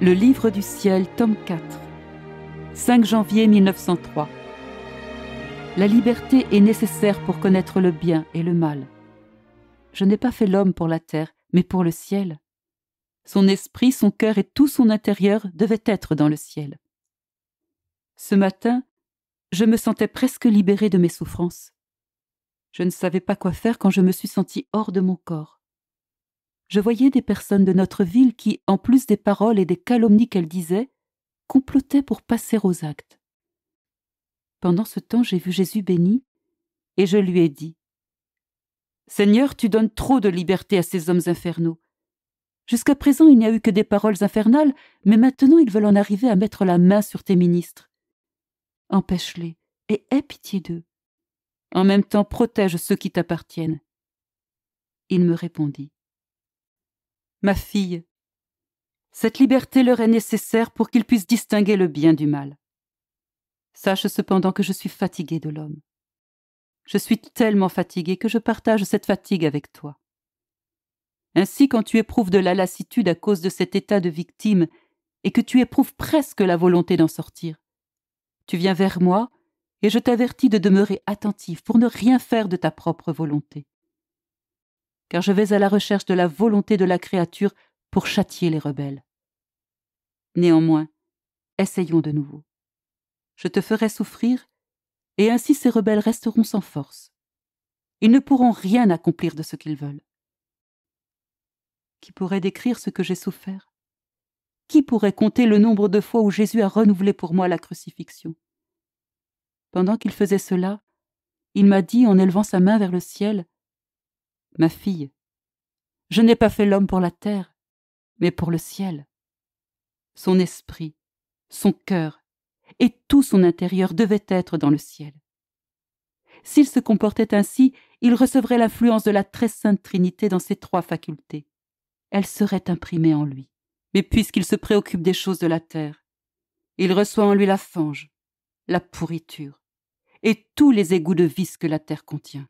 Le Livre du Ciel, tome 4, 5 janvier 1903. La liberté est nécessaire pour connaître le bien et le mal. Je n'ai pas fait l'homme pour la terre, mais pour le ciel. Son esprit, son cœur et tout son intérieur devaient être dans le ciel. Ce matin, je me sentais presque libéré de mes souffrances. Je ne savais pas quoi faire quand je me suis senti hors de mon corps je voyais des personnes de notre ville qui, en plus des paroles et des calomnies qu'elles disaient, complotaient pour passer aux actes. Pendant ce temps, j'ai vu Jésus béni, et je lui ai dit Seigneur, tu donnes trop de liberté à ces hommes infernaux. Jusqu'à présent, il n'y a eu que des paroles infernales, mais maintenant ils veulent en arriver à mettre la main sur tes ministres. Empêche-les et aie pitié d'eux. En même temps, protège ceux qui t'appartiennent. Il me répondit ma fille. Cette liberté leur est nécessaire pour qu'ils puissent distinguer le bien du mal. Sache cependant que je suis fatiguée de l'homme. Je suis tellement fatiguée que je partage cette fatigue avec toi. Ainsi, quand tu éprouves de la lassitude à cause de cet état de victime et que tu éprouves presque la volonté d'en sortir, tu viens vers moi et je t'avertis de demeurer attentif pour ne rien faire de ta propre volonté car je vais à la recherche de la volonté de la créature pour châtier les rebelles. Néanmoins, essayons de nouveau. Je te ferai souffrir, et ainsi ces rebelles resteront sans force. Ils ne pourront rien accomplir de ce qu'ils veulent. Qui pourrait décrire ce que j'ai souffert Qui pourrait compter le nombre de fois où Jésus a renouvelé pour moi la crucifixion Pendant qu'il faisait cela, il m'a dit en élevant sa main vers le ciel Ma fille, je n'ai pas fait l'homme pour la terre, mais pour le ciel. Son esprit, son cœur et tout son intérieur devaient être dans le ciel. S'il se comportait ainsi, il recevrait l'influence de la très sainte Trinité dans ses trois facultés. Elle serait imprimée en lui. Mais puisqu'il se préoccupe des choses de la terre, il reçoit en lui la fange, la pourriture et tous les égouts de vice que la terre contient.